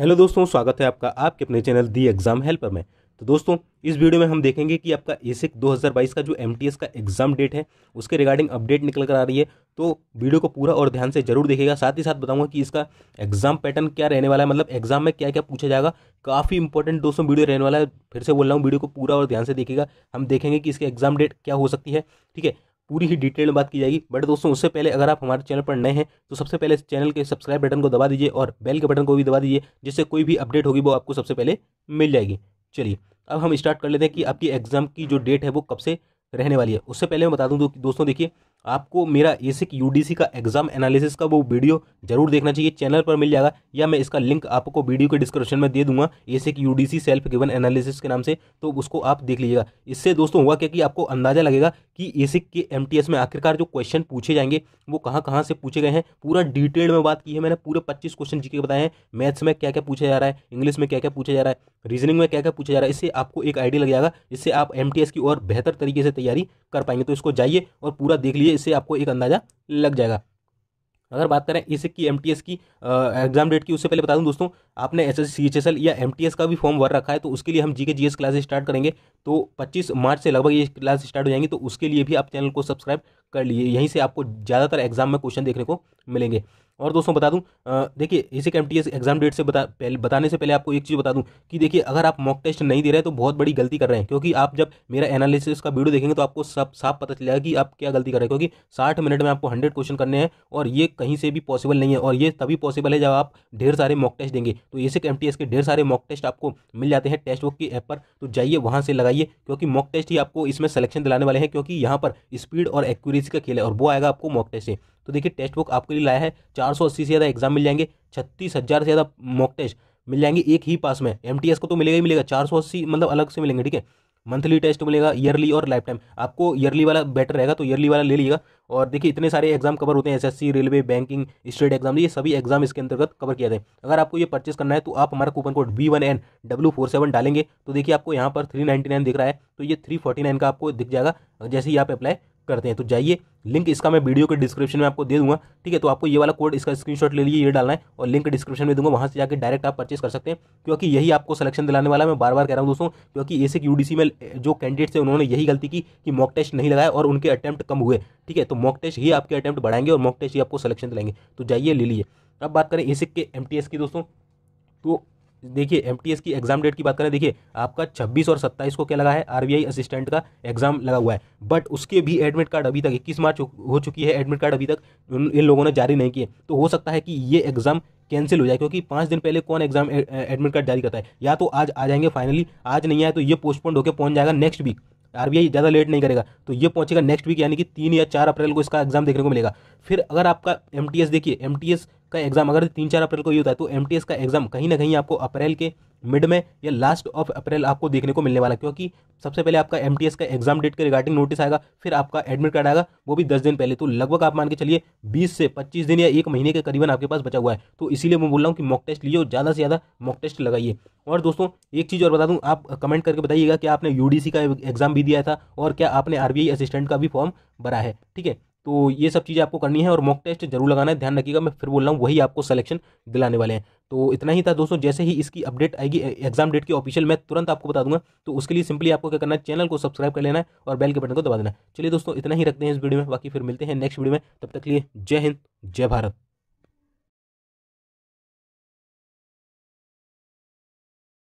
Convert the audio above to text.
hello दोस्तों स्वागत है आपका आपके अपने चैनल दी एग्जाम हेल्पर में तो दोस्तों इस वीडियो में हम देखेंगे कि आपका एसिक 2022 का जो एमटीएस का एग्जाम डेट है उसके रिगार्डिंग अपडेट निकल कर आ रही है तो वीडियो को पूरा और ध्यान से जरूर देखेगा साथ ही साथ बताऊंगा कि इसका एग्जाम पैटर्न क्या रहने वाला है मतलब एग्जाम में क्या क्या पूछा जाएगा काफ़ी इंपॉर्टेंट दोस्तों वीडियो रहने वाला है फिर से बोल रहा हूँ वीडियो को पूरा और ध्यान से देखेगा हम देखेंगे कि इसके एग्जाम डेट क्या हो सकती है ठीक है पूरी ही डिटेल में बात की जाएगी बट दोस्तों उससे पहले अगर आप हमारे चैनल पर नए हैं तो सबसे पहले चैनल के सब्सक्राइब बटन को दबा दीजिए और बेल के बटन को भी दबा दीजिए जिससे कोई भी अपडेट होगी वो आपको सबसे पहले मिल जाएगी चलिए अब हम स्टार्ट कर लेते हैं कि आपकी एग्ज़ाम की जो डेट है वो कब से रहने वाली है उससे पहले मैं बता दूँ दोस्तों देखिए आपको मेरा एसिक यूडीसी का एग्जाम एनालिसिस का वो वीडियो जरूर देखना चाहिए चैनल पर मिल जाएगा या मैं इसका लिंक आपको वीडियो के डिस्क्रिप्शन में दे दूंगा ESIC UDC self given analysis के नाम से तो उसको आप देख लीजिएगा इससे दोस्तों हुआ क्या कि आपको अंदाजा लगेगा कि एसिक के एम में आखिरकार जो क्वेश्चन पूछे जाएंगे वो कहाँ कहाँ से पूछे गए हैं पूरा डिटेल में बात की है मैंने पूरे पच्चीस क्वेश्चन जी के बताए हैं मैथ्स में क्या क्या पूछा जा रहा है इंग्लिश में क्या क्या पूछा जा रहा है रीजनिंग में क्या क्या पूछा जा रहा है इससे आपको एक आइडिया लग जाएगा इससे आप एम की और बेहतर तरीके से तैयारी कर पाएंगे तो इसको जाइए और पूरा देख लीजिए इससे आपको एक अंदाज़ा लग जाएगा अगर बात करें इसे की एम की एग्जाम डेट की उससे पहले बता दूं दोस्तों आपने S S C H S L या एम का भी फॉर्म भर रखा है तो उसके लिए हम जी के जी क्लासेस स्टार्ट करेंगे तो 25 मार्च से लगभग ये क्लास स्टार्ट हो जाएंगी तो उसके लिए भी आप चैनल को सब्सक्राइब कर लिए यहीं से आपको ज़्यादातर एग्जाम में क्वेश्चन देखने को मिलेंगे और दोस्तों बता दूं देखिए इसे एम एग्जाम डेट से बता पहले बताने से पहले आपको एक चीज़ बता दूं कि देखिए अगर आप मॉक टेस्ट नहीं दे रहे हैं तो बहुत बड़ी गलती कर रहे हैं क्योंकि आप जब मेरा एनालिसिस का वीडियो देखेंगे तो आपको सब साफ पता चलेगा कि आप क्या गलती कर रहे हैं क्योंकि साठ मिनट में आपको हंड्रेड क्वेश्चन करने हैं और ये कहीं से भी पॉसिबल नहीं है और ये तभी पॉसिबल है जब आप ढेर सारे मॉक टेस्ट देंगे तो इसे एम के ढेर सारे मॉक टेस्ट आपको मिल जाते हैं टेस्ट बुक की ऐप पर तो जाइए वहाँ से लगाइए क्योंकि मॉक टेस्ट ही आपको इसमें सेलेक्शन दिलाने वाले हैं क्योंकि यहाँ पर स्पीड और एक्यूरेसी का खेल है और वो आएगा आपको मॉक टेस्ट से तो देखिए टेक्स्ट बुक आपके लिए लाया है चार सौ अस्सी से ज़्यादा एग्जाम मिल जाएंगे छत्तीस हज़ार से ज़्यादा मॉक टेस्ट मिल जाएंगे एक ही पास में एम को तो मिलेगा ही मिलेगा चार सौ अस्सी मतलब अलग से मिलेंगे ठीक है मंथली टेस्ट मिलेगा ईयरली और लाइफ टाइम आपको ईयरली वाला बेटर रहेगा तो ईयरली वाला ले लीजिएगा और देखिए इतने सारे एग्जाम कवर होते हैं S railway banking state exam ये सभी एग्जाम इसके अंतर्गत कवर किया जाए अगर आपको ये परचेस करना है तो आप हमारा coupon code B one N W four seven डालेंगे तो देखिए आपको यहाँ पर थ्री नाइन दिख रहा है तो ये थ्री फोर्टी नाइन का आपको दिख जाएगा जैसे ही आप अप्लाई करते हैं तो जाइए लिंक इसका मैं वीडियो के डिस्क्रिप्शन में आपको दे दूंगा ठीक है तो आपको ये वाला कोड इसका स्क्रीनशॉट ले लीजिए ये डालना है और लिंक डिस्क्रिप्शन में दूंगा वहाँ से जाकर डायरेक्ट आप परचेज कर सकते हैं क्योंकि यही आपको सिलेक्शन दिलाने वाला है मैं बार बार कह रहा हूँ दोस्तों क्योंकि एसिक यूडीसी में जो कैंडिडेट्स हैं उन्होंने यही गलती की कि मॉक टेस्ट नहीं लगाया और उनके अटैम्प्ट कम हुए ठीक है तो मॉक टेस्ट ही आपके अटैम्प्ट बढ़ाएंगे और मॉक टेस्ट ही आपको सिलेक्शन दिलाएंगे तो जाइए ले लीजिए अब बात करें एसिक के एम की दोस्तों तो देखिए एम की एग्जाम डेट की बात करें देखिए आपका 26 और 27 को क्या लगा है आरबीआई असिस्टेंट का एग्जाम लगा हुआ है बट उसके भी एडमिट कार्ड अभी तक इक्कीस मार्च हो चुकी है एडमिट कार्ड अभी तक इन लोगों ने जारी नहीं किए तो हो सकता है कि ये एग्जाम कैंसिल हो जाए क्योंकि पाँच दिन पहले कौन एग्जाम एडमिट कार्ड जारी करता है या तो आज आ जाएंगे फाइनली आज नहीं आए तो ये पोस्टपोन होकर पहुंच जाएगा नेक्स्ट वीक आरबीआई ज़्यादा लेट नहीं करेगा तो ये पहुंचेगा नेक्स्ट वीक यानी कि तीन या चार अप्रैल को इसका एग्जाम देखने को मिलेगा फिर अगर आपका एम देखिए एम का एग्ज़ाम अगर तीन चार अप्रैल को ये होता है तो एम का एग्ज़ाम कहीं ना कहीं आपको अप्रैल के मिड में या लास्ट ऑफ अप्रैल आपको देखने को मिलने वाला क्योंकि सबसे पहले आपका एम का एग्जाम डेट के रिगार्डिंग नोटिस आएगा फिर आपका एडमिट कार्ड आएगा वो भी दस दिन पहले तो लगभग आप मान के चलिए बीस से पच्चीस दिन या एक महीने के करीबन आपके पास बचा हुआ है तो इसीलिए मैं बोल रहा हूँ कि मॉक टेस्ट लियो ज़्यादा से ज़्यादा मॉक टेस्ट लगाइए और दोस्तों एक चीज़ और बता दूँ आप कमेंट करके बताइएगा कि आपने यू का एग्ज़ाम भी दिया था और क्या आपने आर असिस्टेंट का भी फॉर्म भरा है ठीक है तो ये सब चीज़ें आपको करनी है और मॉक टेस्ट जरूर लगाना है ध्यान रखिएगा मैं फिर बोल रहा हूँ वही आपको सिलेक्शन दिलाने वाले हैं तो इतना ही था दोस्तों जैसे ही इसकी अपडेट आएगी एग्जाम डेट की ऑफिशियल मैं तुरंत आपको बता दूंगा तो उसके लिए सिंपली आपको क्या करना है चैनल को सब्सक्राइब कर लेना है और बेल के बटन को दबा देना चलिए दोस्तों इतना ही रखते हैं इस वीडियो में बाकी फिर मिलते हैं नेक्स्ट वीडियो में तब तक लिए जय हिंद जय भारत